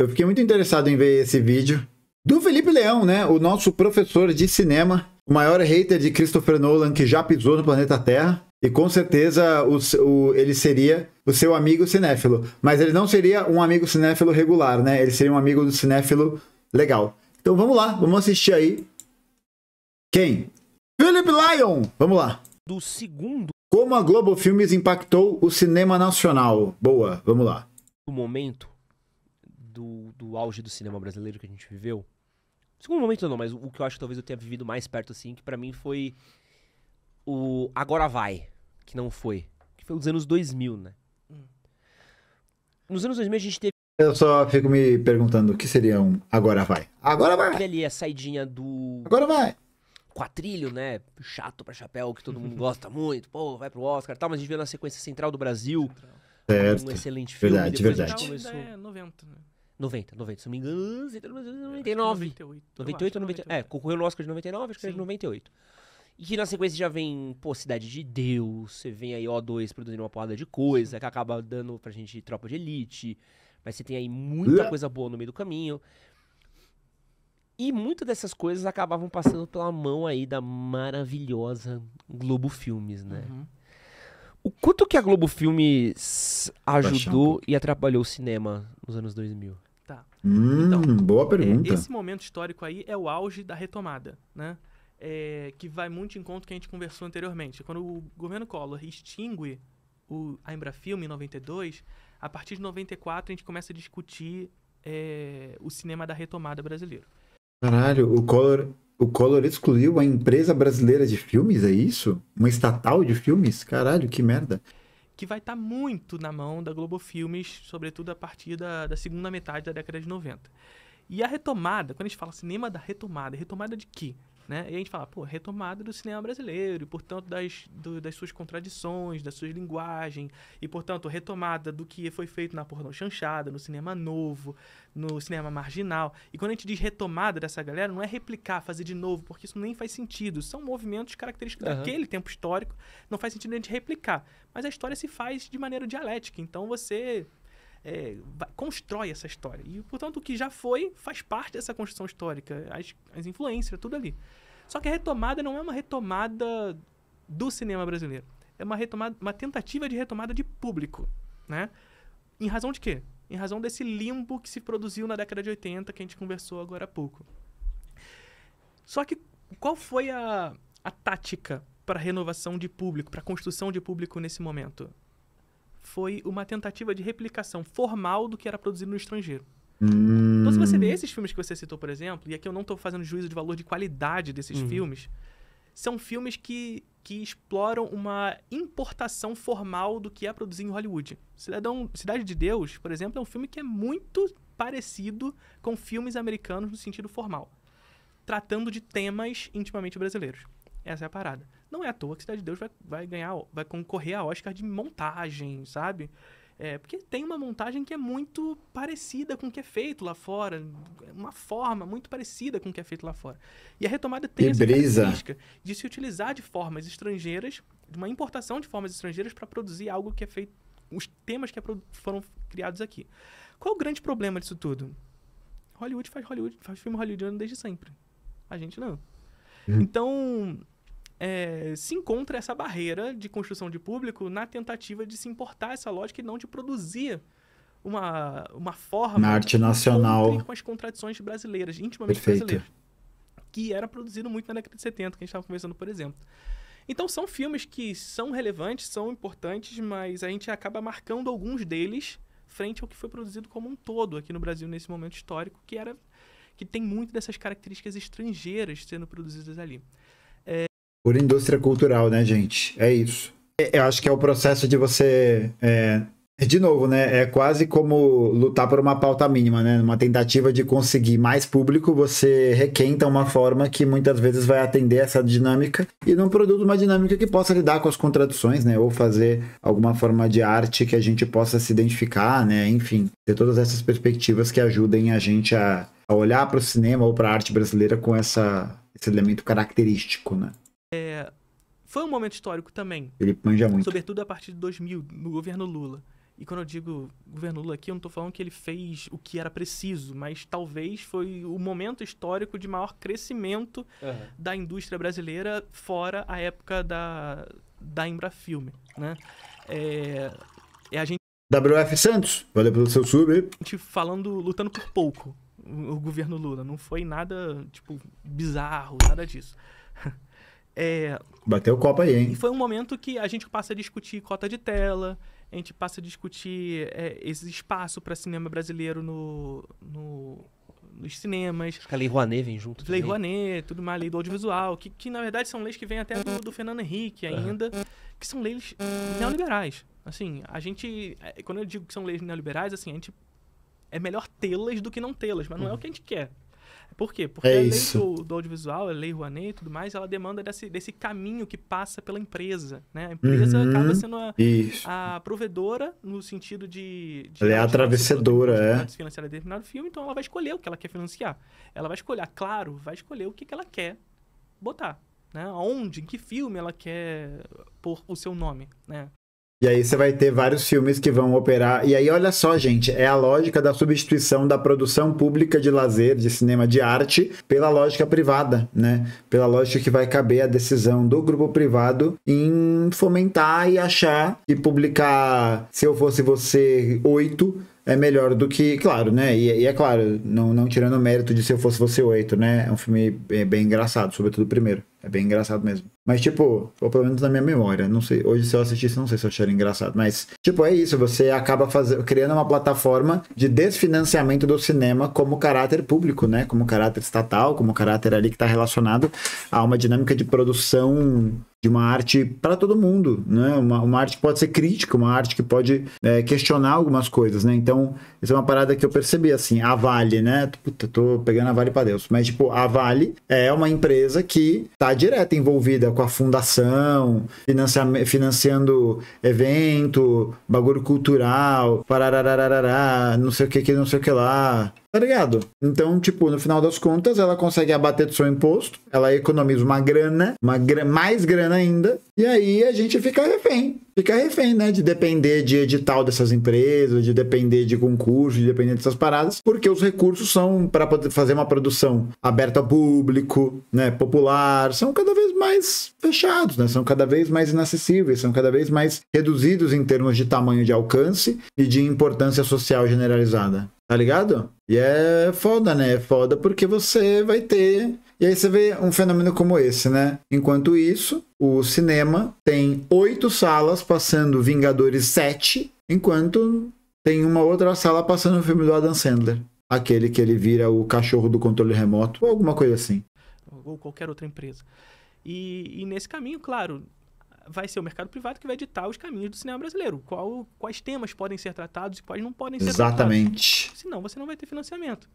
Eu fiquei muito interessado em ver esse vídeo do Felipe Leão, né? O nosso professor de cinema, o maior hater de Christopher Nolan que já pisou no planeta Terra. E com certeza o, o, ele seria o seu amigo cinéfilo. Mas ele não seria um amigo cinéfilo regular, né? Ele seria um amigo do cinéfilo legal. Então vamos lá, vamos assistir aí. Quem? Felipe Lyon! Vamos lá. Do segundo. Como a Globo Filmes impactou o cinema nacional. Boa, vamos lá. Do momento do, do auge do cinema brasileiro que a gente viveu. Segundo momento não, mas o, que eu acho que talvez eu tenha vivido mais perto, assim, que para mim foi o Agora Vai, que não foi. Que foi né? hum. nos anos 2000, né? Nos anos 2000 a gente teve... Eu só fico me perguntando o que seria um Agora Vai. Agora Vai! Teve ali a saidinha do... Agora Vai! quatrilho, né? Chato pra chapéu, que todo mundo gosta muito. Pô, vai pro Oscar e tal, mas a gente veio na sequência Central do Brasil. Central. Um excelente filme. Verdade, Depois verdade. A começou... É 90, né? 90, 90, se não me engano, 99. 98. 98 ou 98. É, concorreu no Oscar de 99, acho que é Sim. era de 98. E que na sequência já vem, pô, Cidade de Deus, você vem aí O2 produzindo uma porrada de coisa, Sim. que acaba dando pra gente tropa de elite. Mas você tem aí muita uh. coisa boa no meio do caminho. E muitas dessas coisas acabavam passando pela mão aí da maravilhosa Globo Filmes, né? Uhum. O quanto que a Globo Filmes ajudou um e atrapalhou o cinema nos anos 2000? Tá. Hum, então, boa é, pergunta. É, esse momento histórico aí é o auge da retomada, né? É, que vai muito em conta que a gente conversou anteriormente. Quando o governo Collor extingue o, a Embrafilme em 92, a partir de 94 a gente começa a discutir é, o cinema da retomada brasileiro. Caralho, o Collor, o Collor excluiu a empresa brasileira de filmes, é isso? Uma estatal de filmes? Caralho, que merda que vai estar tá muito na mão da Globo Filmes, sobretudo a partir da, da segunda metade da década de 90. E a retomada, quando a gente fala cinema da retomada, retomada de quê? Né? E a gente fala, pô, retomada do cinema brasileiro, e portanto das, do, das suas contradições, da sua linguagem, e portanto retomada do que foi feito na pornô chanchada, no cinema novo, no cinema marginal. E quando a gente diz retomada dessa galera, não é replicar, fazer de novo, porque isso nem faz sentido. São movimentos característicos uhum. daquele tempo histórico, não faz sentido a gente replicar. Mas a história se faz de maneira dialética, então você é, vai, constrói essa história. E, portanto, o que já foi faz parte dessa construção histórica, as, as influências, tudo ali. Só que a retomada não é uma retomada do cinema brasileiro. É uma, retomada, uma tentativa de retomada de público, né? Em razão de quê? Em razão desse limbo que se produziu na década de 80, que a gente conversou agora há pouco. Só que qual foi a, a tática para renovação de público, para construção de público nesse momento? foi uma tentativa de replicação formal do que era produzido no estrangeiro. Hum. Então, se você vê esses filmes que você citou, por exemplo, e aqui eu não estou fazendo juízo de valor de qualidade desses hum. filmes, são filmes que, que exploram uma importação formal do que é produzido em Hollywood. Cidadão, Cidade de Deus, por exemplo, é um filme que é muito parecido com filmes americanos no sentido formal, tratando de temas intimamente brasileiros. Essa é a parada. Não é à toa que Cidade de Deus vai, vai ganhar, vai concorrer a Oscar de montagem, sabe? É, porque tem uma montagem que é muito parecida com o que é feito lá fora, uma forma muito parecida com o que é feito lá fora. E a retomada tem essa característica de se utilizar de formas estrangeiras, de uma importação de formas estrangeiras para produzir algo que é feito, os temas que é, foram criados aqui. Qual o grande problema disso tudo? Hollywood faz Hollywood, faz filme hollywoodiano desde sempre. A gente não. Hum. Então, é, se encontra essa barreira de construção de público na tentativa de se importar essa lógica e não de produzir uma, uma forma uma arte nacional com as contradições brasileiras, intimamente Perfeito. brasileiras, que era produzido muito na década de 70, que a gente estava conversando, por exemplo. Então são filmes que são relevantes, são importantes, mas a gente acaba marcando alguns deles frente ao que foi produzido como um todo aqui no Brasil nesse momento histórico, que era que tem muito dessas características estrangeiras sendo produzidas ali por indústria cultural, né, gente? É isso. É, eu acho que é o processo de você. É, é, de novo, né? É quase como lutar por uma pauta mínima, né? Uma tentativa de conseguir mais público, você requenta uma forma que muitas vezes vai atender essa dinâmica e não produz uma dinâmica que possa lidar com as contradições, né? Ou fazer alguma forma de arte que a gente possa se identificar, né? Enfim, ter todas essas perspectivas que ajudem a gente a, a olhar para o cinema ou para a arte brasileira com essa, esse elemento característico, né? Foi um momento histórico também. Ele panja muito. Sobretudo a partir de 2000, no governo Lula. E quando eu digo governo Lula aqui, eu não estou falando que ele fez o que era preciso, mas talvez foi o momento histórico de maior crescimento uhum. da indústria brasileira fora a época da, da Embrafilme, né? É, é a gente... WF Santos, valeu pelo seu sub. A gente falando, lutando por pouco, o, o governo Lula. Não foi nada, tipo, bizarro, nada disso. É... Bateu o copo aí, hein? E foi um momento que a gente passa a discutir cota de tela, a gente passa a discutir é, esse espaço para cinema brasileiro no, no, nos cinemas. Acho que a Lei Rouanet vem junto. Lei também. Rouanet, tudo mais, Lei do Audiovisual, que, que na verdade são leis que vêm até do, do Fernando Henrique ainda, uhum. que são leis neoliberais. Assim, a gente. É, quando eu digo que são leis neoliberais, assim, a gente. É melhor tê-las do que não tê-las, mas não é uhum. é o que a gente quer. Por quê? Porque é a lei do, do, audiovisual, a lei Rouanet e tudo mais, ela demanda desse, desse caminho que passa pela empresa. Né? A empresa uhum, acaba sendo a, a, provedora no sentido de. de ela é a atravessadora, é. Financiar determinado filme, então ela vai escolher o que ela quer financiar. Ela vai escolher, claro, vai escolher o que, que ela quer botar. Né? Onde, em que filme ela quer pôr o seu nome. Né? E aí você vai ter vários filmes que vão operar. E aí, olha só, gente, é a lógica da substituição da produção pública de lazer, de cinema, de arte, pela lógica privada, né? Pela lógica que vai caber a decisão do grupo privado em fomentar e achar e publicar Se Eu Fosse Você oito é melhor do que, claro, né? E, e, é claro, não, não tirando o mérito de Se Eu Fosse Você oito né? É um filme bem engraçado, sobretudo o primeiro. É bem engraçado mesmo. Mas, tipo, ou pelo menos na minha memória, não sei. Hoje, se eu assistisse, não sei se eu achei engraçado. Mas, tipo, é isso. Você acaba fazendo criando uma plataforma de desfinanciamento do cinema como caráter público, né? Como caráter estatal, como caráter ali que está relacionado a uma dinâmica de produção de uma arte para todo mundo, né? Uma, uma arte que pode ser crítica, uma arte que pode é, questionar algumas coisas, né? Então, isso é uma parada que eu percebi, assim, a Vale, né? Puta, tô pegando a Vale para Deus. Mas, tipo, a Vale é uma empresa que tá está direta envolvida com a fundação, financiando evento, bagulho cultural, não sei o que não sei o que lá tá ligado? Então, tipo, no final das contas, ela consegue abater do seu imposto, ela economiza uma grana, uma mais grana ainda, e aí a gente fica refém. Fica refém, né? De depender de edital dessas empresas, de depender de concurso, de depender dessas paradas, porque os recursos são para poder fazer uma produção aberta ao público, né? Popular, são cada vez mais fechados, né? São cada vez mais inacessíveis, são cada vez mais reduzidos em termos de tamanho de alcance e de importância social generalizada. Tá ligado? E é foda, né? É foda porque você vai ter. E aí você vê um fenômeno como esse, né? Enquanto isso, o cinema tem oito salas passando Vingadores 7, enquanto tem uma outra sala passando o filme do Adam Sandler. Aquele que ele vira o cachorro do controle remoto, ou alguma coisa assim. Ou qualquer outra empresa. E, e nesse caminho, claro, vai ser o mercado privado que vai ditar os caminhos do cinema brasileiro. Qual, quais temas podem ser tratados e quais não podem ser Exatamente. tratados. Senão você não vai ter financiamento.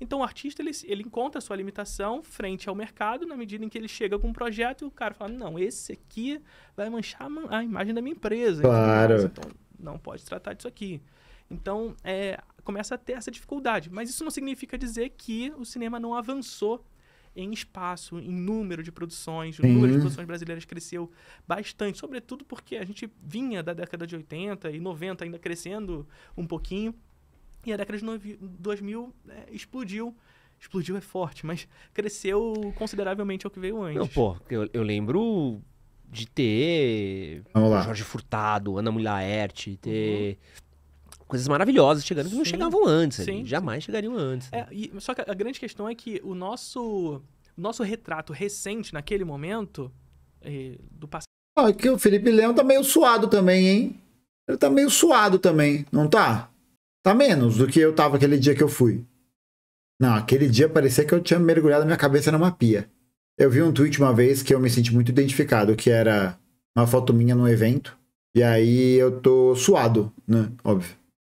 Então o artista ele, ele encontra a sua limitação frente ao mercado na medida em que ele chega com um projeto e o cara fala: não, esse aqui vai manchar a, a imagem da minha empresa. Então, claro. Então não pode tratar disso aqui. Então é, começa a ter essa dificuldade. Mas isso não significa dizer que o cinema não avançou em espaço, em número de produções. O Sim. número de uhum. produções brasileiras cresceu bastante, sobretudo porque a gente vinha da década de 80 e 90 ainda crescendo um pouquinho. E a década de 2000 é, né, explodiu explodiu é forte, mas cresceu consideravelmente ao que veio antes. Não, pô, eu, eu lembro de ter Jorge Furtado, Ana Mulher, ter uhum coisas maravilhosas chegando que sim, não chegavam antes. Sim, ali, jamais sim. chegariam antes. Né? É, e, só que a grande questão é que o nosso, nosso retrato recente naquele momento eh, do passado. Ah, é que o Felipe Leão tá meio suado também, hein? Ele tá meio suado também, não tá? Tá menos do que eu tava aquele dia que eu fui. Não, aquele dia parecia que eu tinha mergulhado minha cabeça numa pia. Eu vi um tweet uma vez que eu me senti muito identificado, que era uma foto minha num evento. E aí eu tô suado, né? Óbvio.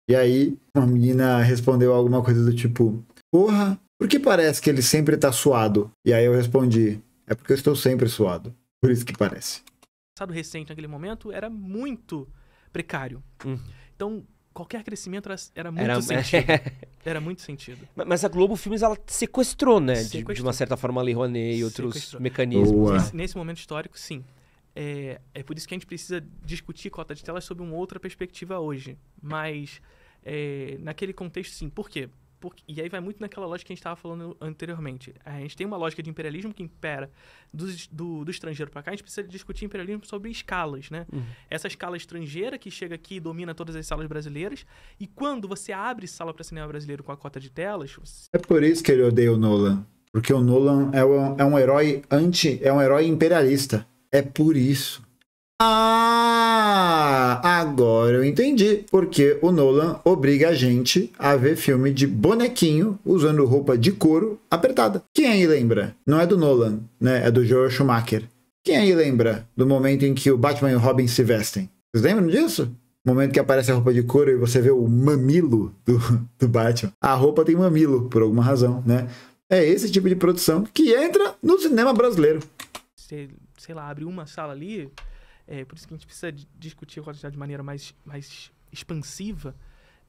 E aí, uma menina respondeu alguma coisa do tipo: Porra, por que parece que ele sempre tá suado? E aí eu respondi: É porque eu estou sempre suado. Por isso que parece. O passado recente, naquele momento, era muito precário. Hum. Então, qualquer crescimento era, era muito era, sentido. era muito sentido. Mas a Globo Filmes, ela sequestrou, né? Sequestrou. De, de, uma certa forma, a Lei Rouanet e outros mecanismos. Nesse, nesse, momento histórico, sim. É, é por isso que a gente precisa discutir cota de telas sob uma outra perspectiva hoje. Mas é, naquele contexto, sim. Por quê? Porque, e aí vai muito naquela lógica que a gente estava falando anteriormente. A gente tem uma lógica de imperialismo que impera do, do, do estrangeiro para cá. A gente precisa discutir imperialismo sobre escalas, né? Uhum. Essa escala estrangeira que chega aqui e domina todas as salas brasileiras. E quando você abre sala para cinema brasileiro com a cota de telas... Você... É por isso que ele odeia o Nolan. Porque o Nolan é um, é um herói anti... É um herói imperialista. É por isso. Ah, agora eu entendi porque o Nolan obriga a gente a ver filme de bonequinho usando roupa de couro apertada. Quem aí lembra? Não é do Nolan, né? É do Joel Schumacher. Quem aí lembra do momento em que o Batman e o Robin se vestem? Vocês lembram disso? momento que aparece a roupa de couro e você vê o mamilo do, do Batman. A roupa tem mamilo, por alguma razão, né? É esse tipo de produção que entra no cinema brasileiro. Sei, sei lá, abre uma sala ali, é, por isso que a gente precisa discutir a rotatividade de maneira mais, mais expansiva,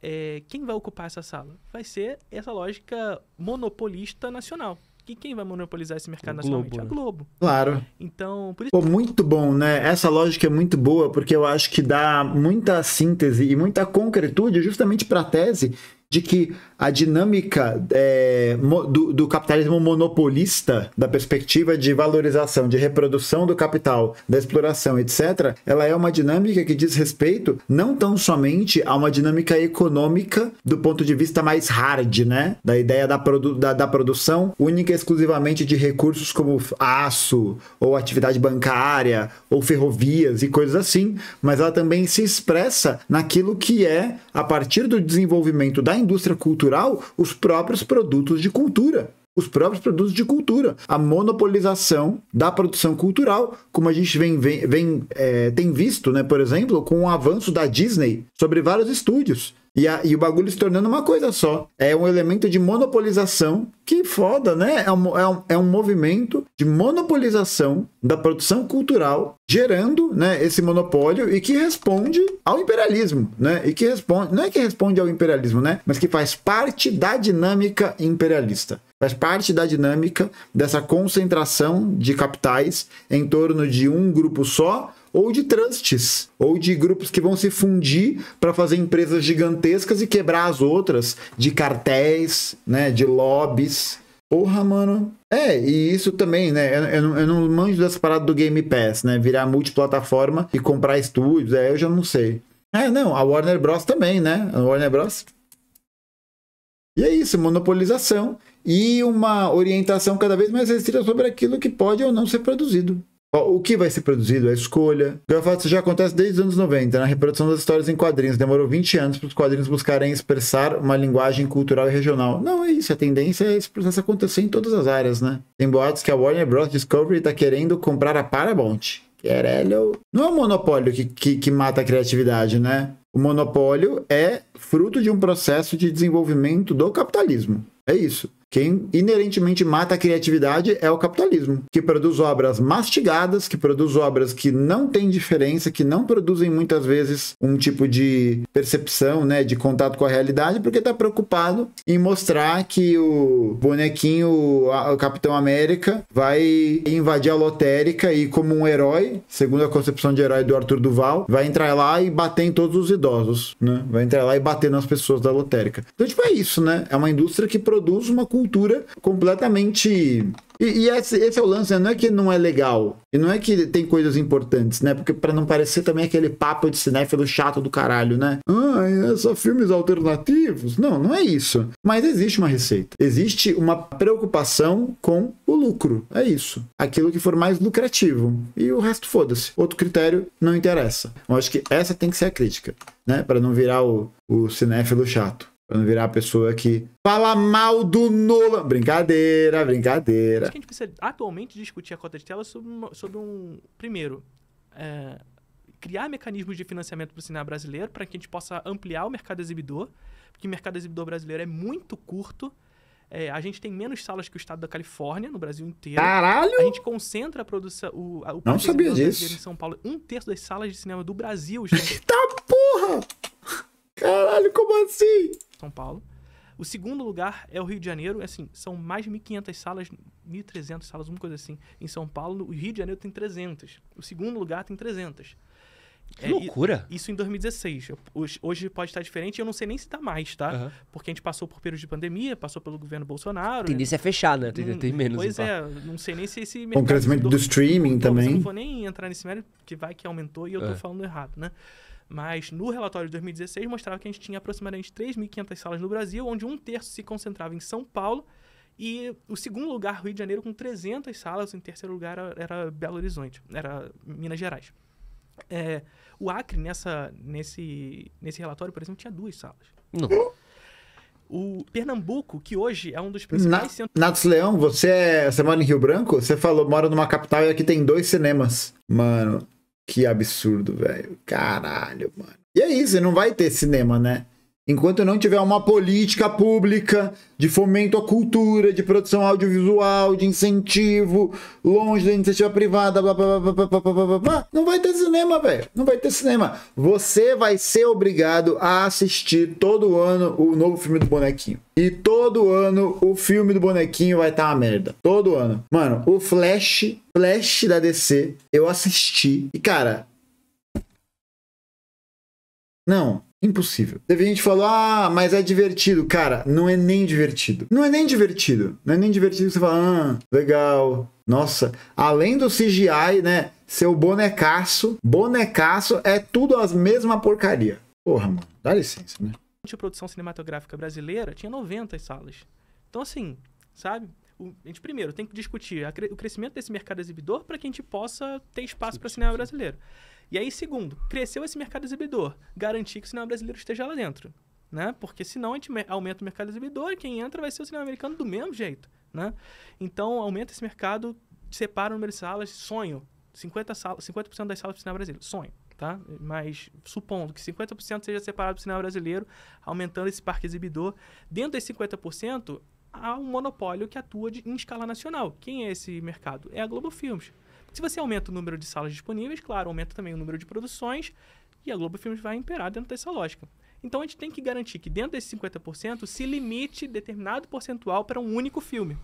é, quem vai ocupar essa sala? Vai ser essa lógica monopolista nacional. E quem vai monopolizar esse mercado nacionalmente? Globo. A né? Globo. Claro. Então, por isso... Pô, muito bom, né? Essa lógica é muito boa, porque eu acho que dá muita síntese e muita concretude justamente para a tese de que a dinâmica é, do, do, capitalismo monopolista, da perspectiva de valorização, de reprodução do capital, da exploração, etc., ela é uma dinâmica que diz respeito não tão somente a uma dinâmica econômica do ponto de vista mais hard, né? Da ideia da, produ da, da produção única e exclusivamente de recursos como aço, ou atividade bancária, ou ferrovias e coisas assim, mas ela também se expressa naquilo que é, a partir do desenvolvimento da indústria cultural os próprios produtos de cultura os próprios produtos de cultura. A monopolização da produção cultural, como a gente vem, vem, vem é, tem visto, né, por exemplo, com o avanço da Disney sobre vários estúdios. E, a, e o bagulho se tornando uma coisa só. É um elemento de monopolização. Que foda, né? É um, é um, é um movimento de monopolização da produção cultural, gerando né, esse monopólio e que responde ao imperialismo, né? E que responde. Não é que responde ao imperialismo, né? Mas que faz parte da dinâmica imperialista faz parte da dinâmica dessa concentração de capitais em torno de um grupo só, ou de trusts, ou de grupos que vão se fundir para fazer empresas gigantescas e quebrar as outras de cartéis, né, de lobbies. Porra, mano. É, e isso também, né? Eu, eu, eu não manjo dessa parada do Game Pass, né? Virar multiplataforma e comprar estúdios, aí é, eu já não sei. É, não, a Warner Bros. também, né? A Warner Bros. E é isso, monopolização e uma orientação cada vez mais restrita sobre aquilo que pode ou não ser produzido. O que vai ser produzido, a é escolha. Gravatas já acontece desde os anos 90, na né? reprodução das histórias em quadrinhos. Demorou 20 anos para os quadrinhos buscarem expressar uma linguagem cultural e regional. Não é isso, a tendência é esse processo acontecer em todas as áreas, né? Tem boatos que a Warner Bros. Discovery está querendo comprar a Paramount. Querelho. Não é o monopólio que, que, que mata a criatividade, né? O monopólio é fruto de um processo de desenvolvimento do capitalismo. É isso. Quem inerentemente mata a criatividade é o capitalismo, que produz obras mastigadas, que produz obras que não têm diferença, que não produzem muitas vezes um tipo de percepção, né, de contato com a realidade, porque está preocupado em mostrar que o bonequinho, o Capitão América, vai invadir a lotérica e, como um herói, segundo a concepção de herói do Arthur Duval, vai entrar lá e bater em todos os idosos, né? Vai entrar lá e bater nas pessoas da lotérica. Então, tipo, é isso, né? É uma indústria que produz uma cultura cultura completamente e, e esse, esse, é o lance, né? não é que não é legal, e não é que tem coisas importantes, né? Porque para não parecer também aquele papo de cinéfilo chato do caralho, né? Ah, é só filmes alternativos. Não, não é isso. Mas existe uma receita. Existe uma preocupação com o lucro. É isso. Aquilo que for mais lucrativo. E o resto, foda-se. Outro critério não interessa. Eu acho que essa tem que ser a crítica, né? Para não virar o, o cinéfilo chato. Pra não virar a pessoa que fala mal do Nolan. Brincadeira, brincadeira. Acho que a gente precisa atualmente discutir a cota de tela sobre, uma, sobre um. Primeiro, é, criar mecanismos de financiamento para o cinema brasileiro para que a gente possa ampliar o mercado exibidor, porque o mercado exibidor brasileiro é muito curto. É, a gente tem menos salas que o estado da Califórnia, no Brasil inteiro. Caralho! A gente concentra a produção. O, o Não sabia disso. Em São Paulo, um terço das salas de cinema do Brasil estão. tá porra! Caralho, como assim? São Paulo. O segundo lugar é o Rio de Janeiro. É assim, são mais de 1.500 salas, 1.300 salas, uma coisa assim, em São Paulo. O Rio de Janeiro tem 300. O segundo lugar tem 300. Que é, loucura! Isso em 2016. Hoje pode estar diferente eu não sei nem se está mais, tá? Uhum. Porque a gente passou por períodos de pandemia, passou pelo governo Bolsonaro. Né? A tendência né? é fechar, né? Tem, hum, tem menos. Pois então. é, não sei nem se esse... Com o crescimento do, do streaming do, então, também. Não vou nem entrar nesse mérito, que vai que aumentou e eu estou é. falando errado, né? Mas no relatório de 2016 mostrava que a gente tinha aproximadamente 3.500 salas no Brasil, onde um terço se concentrava em São Paulo e o segundo lugar, Rio de Janeiro, com 300 salas, em terceiro lugar era Belo Horizonte, era Minas Gerais. É, o Acre, nessa, nesse, nesse relatório, por exemplo, tinha duas salas. Não. O Pernambuco, que hoje é um dos principais Na, centros. Natos Leão, você, é, você mora em Rio Branco? Você falou, mora numa capital e aqui tem dois cinemas. Mano, que absurdo, velho. Caralho, mano. E é isso, não vai ter cinema, né? Enquanto não tiver uma política pública de fomento à cultura, de produção audiovisual, de incentivo, longe da iniciativa privada, blá, blá, blá, blá, blá, blá, blá, blá, não vai ter cinema, velho. Não vai ter cinema. Você vai ser obrigado a assistir todo ano o novo filme do bonequinho. E todo ano o filme do bonequinho vai estar tá uma merda. Todo ano. Mano, o Flash, Flash da DC, eu assisti. E, cara. Não, Impossível. Teve gente que falou, ah, mas é divertido. Cara, não é nem divertido. Não é nem divertido. Não é nem divertido você fala, ah, legal. Nossa, além do CGI, né? Seu bonecaço, bonecaço é tudo as mesma porcaria. Porra, mano, dá licença, né? A produção cinematográfica brasileira tinha 90 salas. Então, assim, sabe? a gente primeiro tem que discutir o crescimento desse mercado exibidor para que a gente possa ter espaço para cinema brasileiro. Sim. E aí, segundo, cresceu esse mercado exibidor, garantir que o cinema brasileiro esteja lá dentro. Né? Porque senão a gente aumenta o mercado exibidor e quem entra vai ser o cinema americano do mesmo jeito. Né? Então, aumenta esse mercado, separa o número de salas, sonho. 50%, salas, 50 das salas do cinema brasileiro, sonho. Tá? Mas supondo que 50% seja separado do cinema brasileiro, aumentando esse parque exibidor, dentro desse 50%, há um monopólio que atua de, em escala nacional. Quem é esse mercado? É a Globo Filmes. Se você aumenta o número de salas disponíveis, claro, aumenta também o número de produções e a Globo Filmes vai imperar dentro dessa lógica. Então a gente tem que garantir que dentro desse 50% se limite determinado percentual para um único filme.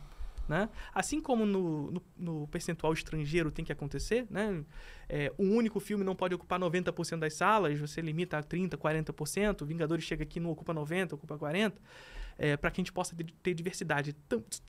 Né? Assim como no, no, no, percentual estrangeiro tem que acontecer, né? É, um único filme não pode ocupar 90% das salas, você limita a 30%, 40%, Vingadores chega aqui não ocupa 90%, ocupa 40%, é, para que a gente possa ter diversidade,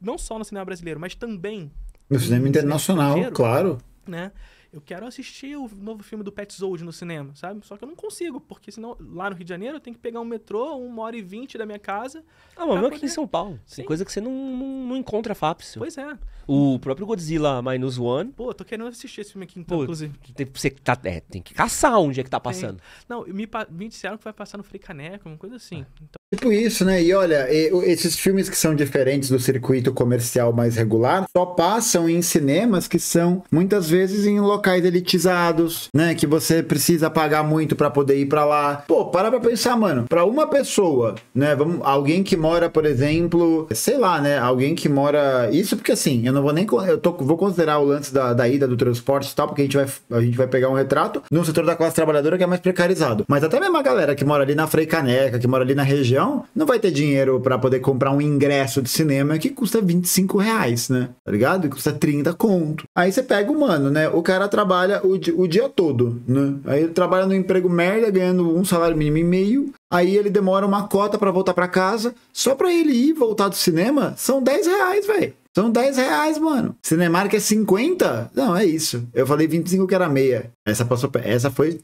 não só no cinema brasileiro, mas também no cinema internacional, claro. Né? eu quero assistir o novo filme do Pet Zold no cinema, sabe? Só que eu não consigo, porque senão lá no Rio de Janeiro eu tenho que pegar um metrô, uma hora e vinte da minha casa. Ah, mas mesmo aqui em São Paulo. Sim. Tem coisa que você não, não, não encontra fácil. Pois é. O próprio Godzilla Minus One. Pô, tô querendo assistir esse filme aqui, então, Pô, inclusive. Tem, você tá, é, tem que caçar onde é que tá passando. Tem. Não, me, me disseram que vai passar no Fricaneca, uma coisa assim. Ah. Então... Tipo isso, né? E olha, esses filmes que são diferentes do circuito comercial mais regular só passam em cinemas que são muitas vezes em locais locais elitizados, né? Que você precisa pagar muito para poder ir para lá. Pô, para pra pensar, mano. Para uma pessoa, né? Vamos, alguém que mora, por exemplo, sei lá, né? Alguém que mora. Isso porque assim, eu não vou nem. Eu tô, vou considerar o lance da, da ida do transporte e tal, porque a gente, vai, a gente vai pegar um retrato no setor da classe trabalhadora que é mais precarizado. Mas até mesmo a galera que mora ali na Frei Caneca, que mora ali na região, não vai ter dinheiro para poder comprar um ingresso de cinema que custa 25 reais, né? Tá ligado? E custa 30 conto. Aí você pega o mano, né? O cara cara trabalha o, o dia todo, né? Aí ele trabalha no emprego merda, ganhando um salário mínimo e meio. Aí ele demora uma cota para voltar para casa. Só pra ele ir voltar do cinema, são 10 reais, velho. São 10 reais, mano. Cinemark é 50? Não, é isso. Eu falei 25 que era meia. Essa passou. Essa foi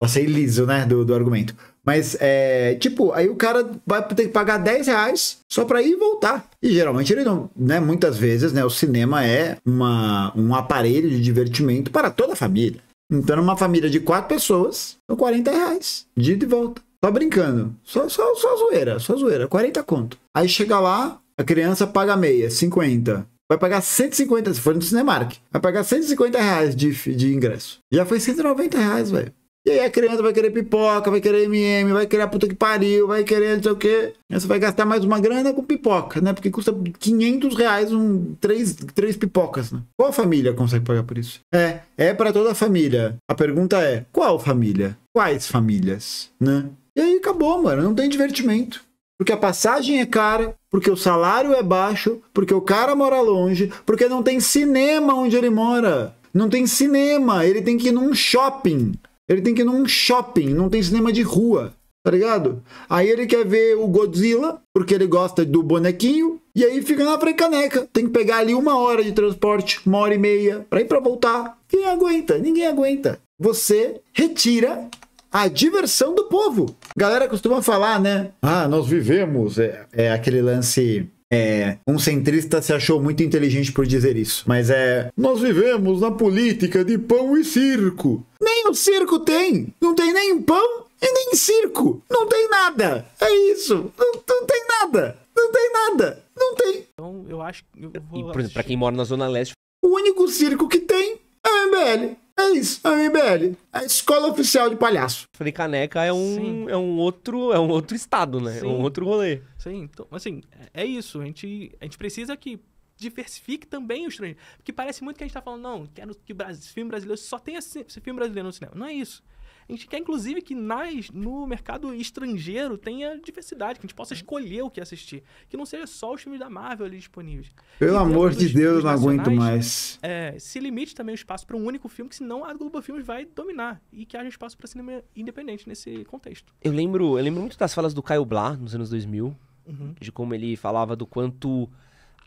Passei liso, né, do, do argumento. Mas, é, tipo, aí o cara vai ter que pagar 10 reais só para ir e voltar. E geralmente ele não, né, muitas vezes, né, o cinema é uma, um aparelho de divertimento para toda a família. Então, uma família de quatro pessoas, são 40 reais, de ida e volta. Só brincando, só, só, só zoeira, só zoeira, 40 conto. Aí chega lá, a criança paga meia, 50. Vai pagar 150, se for no Cinemark, vai pagar 150 reais de, de ingresso. Já foi 190 reais, velho. E aí a criança vai querer pipoca, vai querer MM, vai querer a puta que pariu, vai querer não sei o quê. Você vai gastar mais uma grana com pipoca, né? Porque custa 500 reais um, três, três pipocas, né? Qual família consegue pagar por isso? É, é para toda a família. A pergunta é, qual família? Quais famílias, né? E aí acabou, mano. Não tem divertimento. Porque a passagem é cara, porque o salário é baixo, porque o cara mora longe, porque não tem cinema onde ele mora. Não tem cinema, ele tem que ir num shopping ele tem que ir num shopping, não tem cinema de rua, tá ligado? Aí ele quer ver o Godzilla, porque ele gosta do bonequinho, e aí fica na caneca. Tem que pegar ali uma hora de transporte, uma hora e meia, pra ir pra voltar. Quem aguenta? Ninguém aguenta. Você retira a diversão do povo. Galera costuma falar, né? Ah, nós vivemos. É, é aquele lance é, um centrista se achou muito inteligente por dizer isso. Mas é. Nós vivemos na política de pão e circo. Nem o circo tem! Não tem nem pão e nem circo! Não tem nada! É isso! Não, não tem nada! Não tem nada! Não tem! Então eu acho que. Eu vou... E, por exemplo, pra quem mora na Zona Leste. O único circo que tem é o MBL. É isso, a MBL. É a escola oficial de palhaço. Falei, caneca é um, é um outro, é um outro estado, né? Sim. É um outro rolê. Sim, então, assim, é, é isso. A gente, a gente precisa que diversifique também o estrangeiro. Porque parece muito que a gente tá falando, não, quero que Brasil, filme brasileiro só tenha esse filme brasileiro no cinema. Não é isso. A gente quer, inclusive, que nas, no mercado estrangeiro tenha diversidade, que a gente possa escolher o que assistir. Que não seja só os filmes da Marvel ali disponíveis. Pelo amor de Deus, não aguento mais. É, se limite também o espaço para um único filme, que senão a Globo Filmes vai dominar. E que haja espaço para cinema independente nesse contexto. Eu lembro, eu lembro muito das falas do Caio Blá nos anos 2000, uhum. de como ele falava do quanto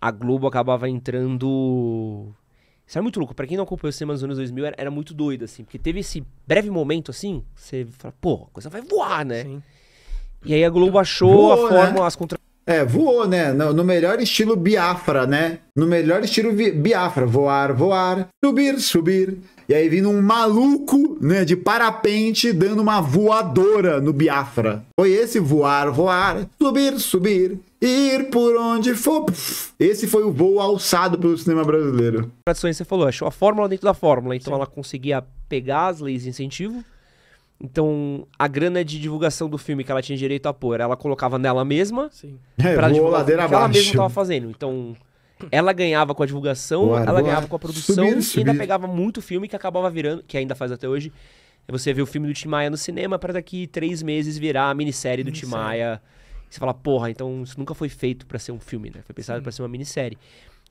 a Globo acabava entrando isso é muito louco. Pra quem não acompanhou o cinema nos anos 2000, era, era, muito doido, assim. Porque teve esse breve momento, assim, você fala, pô, a coisa vai voar, né? Sim. E aí a Globo achou Boa, a né? forma, né? as é, voou, né? No, no, melhor estilo Biafra, né? No melhor estilo Biafra. Voar, voar, subir, subir. E aí vindo um maluco, né, de parapente, dando uma voadora no Biafra. Foi esse voar, voar, subir, subir, ir por onde for. Esse foi o voo alçado pelo cinema brasileiro. Tradições, você falou, achou a fórmula dentro da fórmula. Então Sim. ela conseguia pegar as leis de incentivo então, a grana de divulgação do filme que ela tinha direito a pôr, ela colocava nela mesma Sim. É, pra é, divulgar o que abaixo. ela mesma tava fazendo. Então, ela ganhava com a divulgação, boa, ela boa. ganhava com a produção subindo, e ainda pegava muito filme que acabava virando, que ainda faz até hoje. Você vê o filme do Timaya no cinema para daqui três meses virar a minissérie do Timaya. Você fala, porra, então isso nunca foi feito para ser um filme, né? Foi pensado para ser uma minissérie.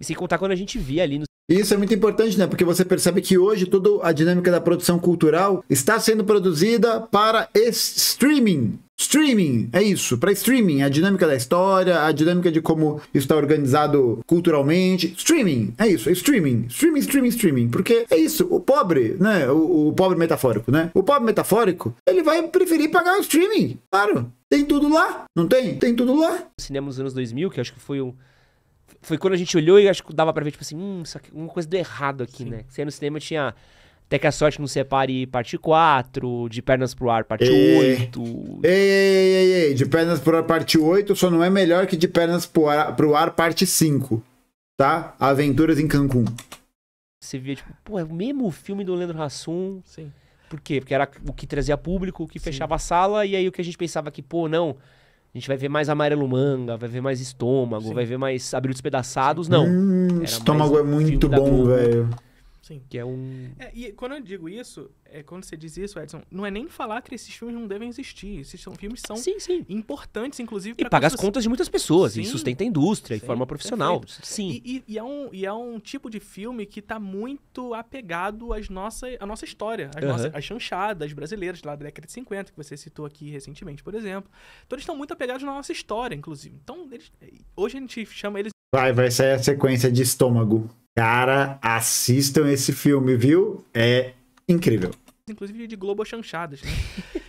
E sem contar quando a gente via ali no isso é muito importante, né? Porque você percebe que hoje toda a dinâmica da produção cultural está sendo produzida para streaming. Streaming, é isso, para streaming, a dinâmica da história, a dinâmica de como isso está organizado culturalmente. Streaming, é isso, é streaming, streaming, streaming, streaming, porque é isso, o pobre, né? O, o pobre metafórico, né? O pobre metafórico, ele vai preferir pagar o streaming, claro. Tem tudo lá, não tem? Tem tudo lá. cinema dos anos 2000, que acho que foi um foi quando a gente olhou e acho que dava pra ver, tipo assim, hum, isso aqui, uma coisa do errado aqui, Sim. né? Você no cinema tinha até que a sorte não separe parte 4, De Pernas pro Ar, parte é. ei, 8. Ei, ei, ei, ei, De Pernas pro Ar, parte 8 só não é melhor que De Pernas pro Ar, pro ar parte 5, tá? Aventuras em Cancún. Você via, tipo, pô, é o mesmo filme do Leandro Hassum. Sim. Por quê? Porque era o que trazia público, o que fechava a sala, e aí o que a gente pensava que, pô, não, a gente vai ver mais amarelo manga, vai ver mais estômago, Sim. vai ver mais abrir despedaçados. Não. Hum, estômago é muito bom, velho. Sim. Que é um. É, e quando eu digo isso, é, quando você diz isso, Edson, não é nem falar que esses filmes não devem existir. Esses são, filmes são sim, sim. importantes, inclusive. E paga as contas de muitas pessoas, sim. e sustenta a indústria, sim, e forma profissional. Perfeito. Sim. E, e, e, é um, e é um tipo de filme que está muito apegado às nossa, à nossa história, às, uhum. nossas, às chanchadas brasileiras lá da década de 50, que você citou aqui recentemente, por exemplo. Então eles estão muito apegados na nossa história, inclusive. Então, eles, hoje a gente chama eles. Vai, vai sair a sequência de estômago. Cara, assistam esse filme, viu? É incrível. Inclusive de Globo Chanchadas, né?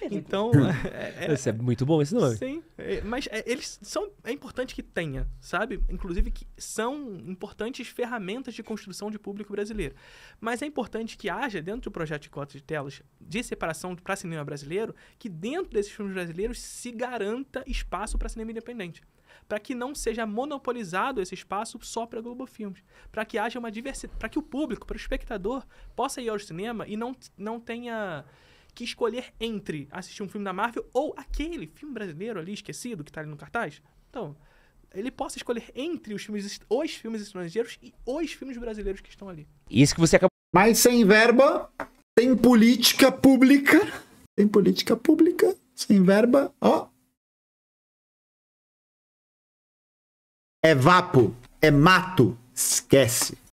Então. é, é, é muito bom esse nome. Sim. É, mas é, eles são. É importante que tenha, sabe? Inclusive que são importantes ferramentas de construção de público brasileiro. Mas é importante que haja, dentro do projeto de cotas de telas, de separação para cinema brasileiro, que dentro desses filmes brasileiros se garanta espaço para cinema independente para que não seja monopolizado esse espaço só para Globo Filmes, para que haja uma diversidade, para que o público, para o espectador possa ir ao cinema e não, não tenha que escolher entre assistir um filme da Marvel ou aquele filme brasileiro ali esquecido que está ali no cartaz. Então, ele possa escolher entre os filmes, os filmes estrangeiros e os filmes brasileiros que estão ali. Isso que você acabou. Mas sem verba, tem política pública. Tem política pública, sem verba, ó. é vapo, é mato, esquece.